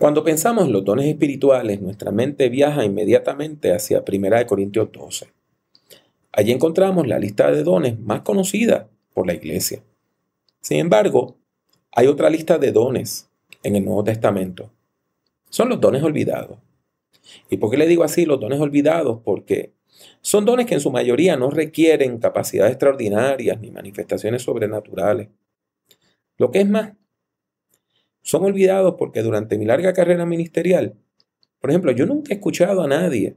Cuando pensamos en los dones espirituales, nuestra mente viaja inmediatamente hacia 1 Corintios 12. Allí encontramos la lista de dones más conocida por la iglesia. Sin embargo, hay otra lista de dones en el Nuevo Testamento. Son los dones olvidados. ¿Y por qué le digo así los dones olvidados? Porque son dones que en su mayoría no requieren capacidades extraordinarias ni manifestaciones sobrenaturales. Lo que es más, son olvidados porque durante mi larga carrera ministerial, por ejemplo, yo nunca he escuchado a nadie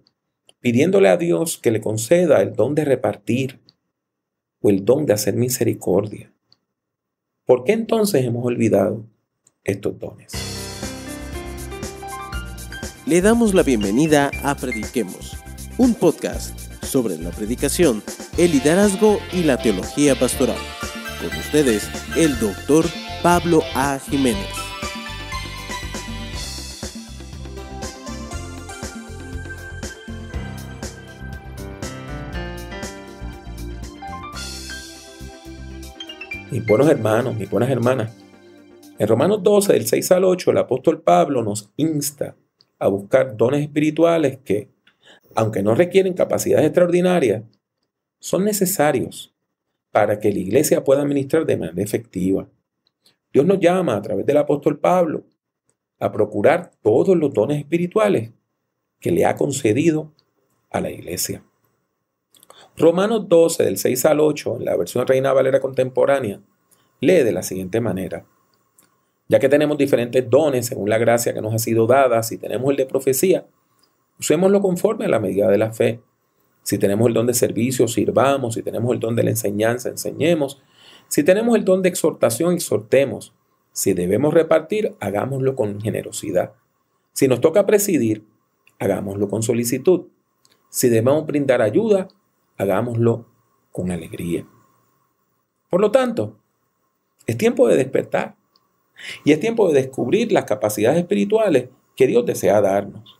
pidiéndole a Dios que le conceda el don de repartir o el don de hacer misericordia. ¿Por qué entonces hemos olvidado estos dones? Le damos la bienvenida a Prediquemos, un podcast sobre la predicación, el liderazgo y la teología pastoral. Con ustedes, el doctor Pablo A. Jiménez. mis buenos hermanos, mis buenas hermanas. En Romanos 12, del 6 al 8, el apóstol Pablo nos insta a buscar dones espirituales que, aunque no requieren capacidades extraordinarias, son necesarios para que la iglesia pueda administrar de manera efectiva. Dios nos llama a través del apóstol Pablo a procurar todos los dones espirituales que le ha concedido a la iglesia. Romanos 12, del 6 al 8, en la versión Reina Valera contemporánea, lee de la siguiente manera. Ya que tenemos diferentes dones según la gracia que nos ha sido dada, si tenemos el de profecía, usémoslo conforme a la medida de la fe. Si tenemos el don de servicio, sirvamos. Si tenemos el don de la enseñanza, enseñemos. Si tenemos el don de exhortación, exhortemos. Si debemos repartir, hagámoslo con generosidad. Si nos toca presidir, hagámoslo con solicitud. Si debemos brindar ayuda, hagámoslo con alegría. Por lo tanto, es tiempo de despertar y es tiempo de descubrir las capacidades espirituales que Dios desea darnos.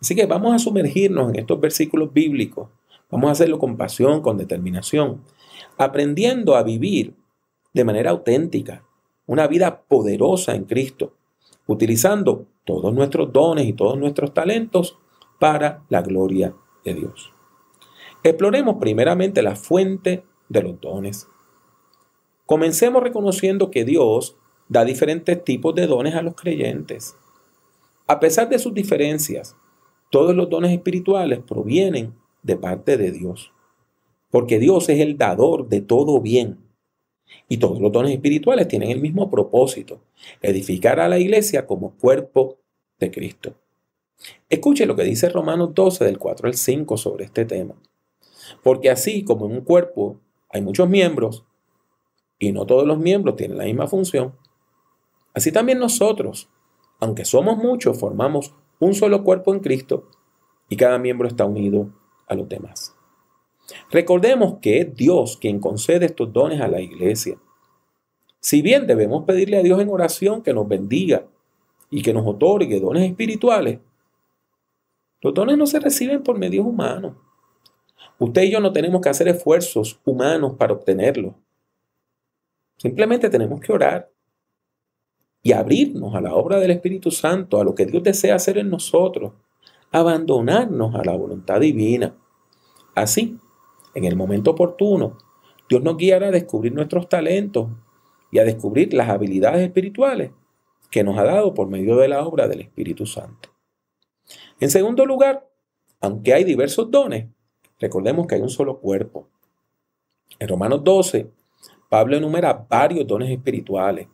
Así que vamos a sumergirnos en estos versículos bíblicos, vamos a hacerlo con pasión, con determinación, aprendiendo a vivir de manera auténtica, una vida poderosa en Cristo, utilizando todos nuestros dones y todos nuestros talentos para la gloria de Dios. Exploremos primeramente la fuente de los dones. Comencemos reconociendo que Dios da diferentes tipos de dones a los creyentes. A pesar de sus diferencias, todos los dones espirituales provienen de parte de Dios, porque Dios es el dador de todo bien. Y todos los dones espirituales tienen el mismo propósito, edificar a la iglesia como cuerpo de Cristo. Escuche lo que dice Romanos 12 del 4 al 5 sobre este tema. Porque así como en un cuerpo hay muchos miembros y no todos los miembros tienen la misma función, así también nosotros, aunque somos muchos, formamos un solo cuerpo en Cristo y cada miembro está unido a los demás. Recordemos que es Dios quien concede estos dones a la iglesia. Si bien debemos pedirle a Dios en oración que nos bendiga y que nos otorgue dones espirituales, los dones no se reciben por medios humanos, Usted y yo no tenemos que hacer esfuerzos humanos para obtenerlo. Simplemente tenemos que orar y abrirnos a la obra del Espíritu Santo, a lo que Dios desea hacer en nosotros, abandonarnos a la voluntad divina. Así, en el momento oportuno, Dios nos guiará a descubrir nuestros talentos y a descubrir las habilidades espirituales que nos ha dado por medio de la obra del Espíritu Santo. En segundo lugar, aunque hay diversos dones, Recordemos que hay un solo cuerpo. En Romanos 12, Pablo enumera varios dones espirituales,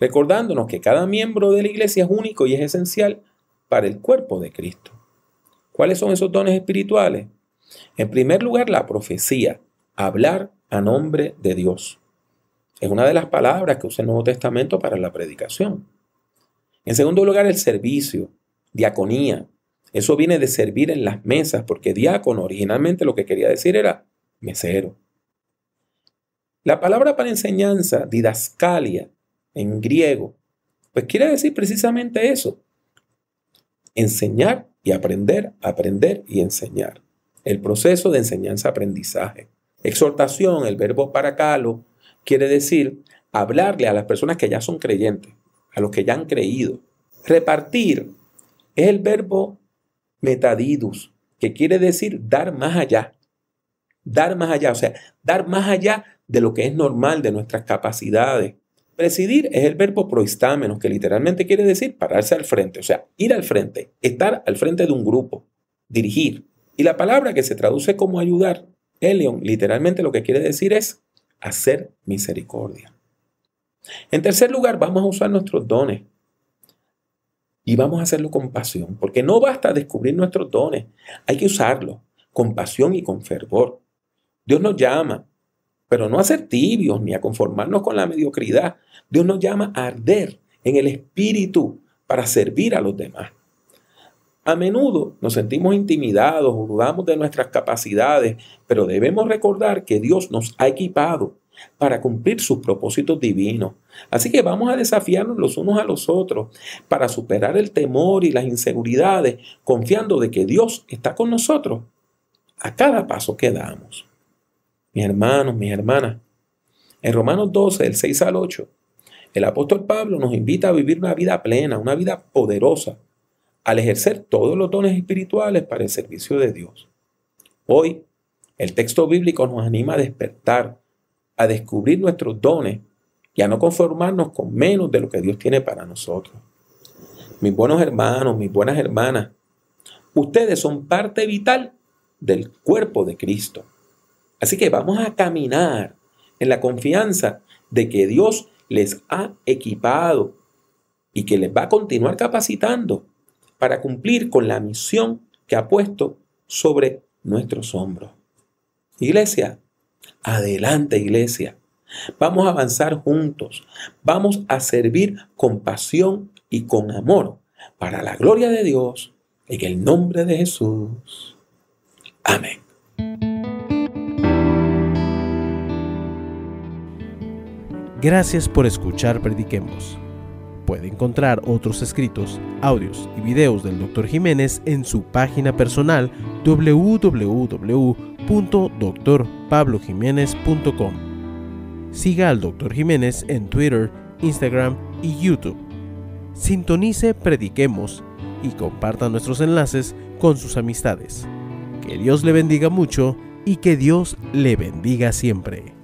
recordándonos que cada miembro de la iglesia es único y es esencial para el cuerpo de Cristo. ¿Cuáles son esos dones espirituales? En primer lugar, la profecía, hablar a nombre de Dios. Es una de las palabras que usa el Nuevo Testamento para la predicación. En segundo lugar, el servicio, diaconía, eso viene de servir en las mesas, porque diácono originalmente lo que quería decir era mesero. La palabra para enseñanza, didascalia, en griego, pues quiere decir precisamente eso. Enseñar y aprender, aprender y enseñar. El proceso de enseñanza-aprendizaje. Exhortación, el verbo para calo quiere decir hablarle a las personas que ya son creyentes, a los que ya han creído. Repartir es el verbo metadidus, que quiere decir dar más allá. Dar más allá, o sea, dar más allá de lo que es normal, de nuestras capacidades. Presidir es el verbo proistamenos, que literalmente quiere decir pararse al frente, o sea, ir al frente, estar al frente de un grupo, dirigir. Y la palabra que se traduce como ayudar, Elion, literalmente lo que quiere decir es hacer misericordia. En tercer lugar, vamos a usar nuestros dones. Y vamos a hacerlo con pasión, porque no basta descubrir nuestros dones, hay que usarlos con pasión y con fervor. Dios nos llama, pero no a ser tibios ni a conformarnos con la mediocridad. Dios nos llama a arder en el espíritu para servir a los demás. A menudo nos sentimos intimidados dudamos de nuestras capacidades, pero debemos recordar que Dios nos ha equipado para cumplir sus propósitos divinos. Así que vamos a desafiarnos los unos a los otros para superar el temor y las inseguridades, confiando de que Dios está con nosotros a cada paso que damos. Mis hermanos, mis hermanas, en Romanos 12, del 6 al 8, el apóstol Pablo nos invita a vivir una vida plena, una vida poderosa, al ejercer todos los dones espirituales para el servicio de Dios. Hoy, el texto bíblico nos anima a despertar descubrir nuestros dones y a no conformarnos con menos de lo que Dios tiene para nosotros. Mis buenos hermanos, mis buenas hermanas, ustedes son parte vital del cuerpo de Cristo. Así que vamos a caminar en la confianza de que Dios les ha equipado y que les va a continuar capacitando para cumplir con la misión que ha puesto sobre nuestros hombros. Iglesia, Adelante, iglesia. Vamos a avanzar juntos. Vamos a servir con pasión y con amor para la gloria de Dios, en el nombre de Jesús. Amén. Gracias por escuchar Prediquemos. Puede encontrar otros escritos, audios y videos del Dr. Jiménez en su página personal www.drpablojiménez.com. Siga al Dr. Jiménez en Twitter, Instagram y YouTube. Sintonice Prediquemos y comparta nuestros enlaces con sus amistades. Que Dios le bendiga mucho y que Dios le bendiga siempre.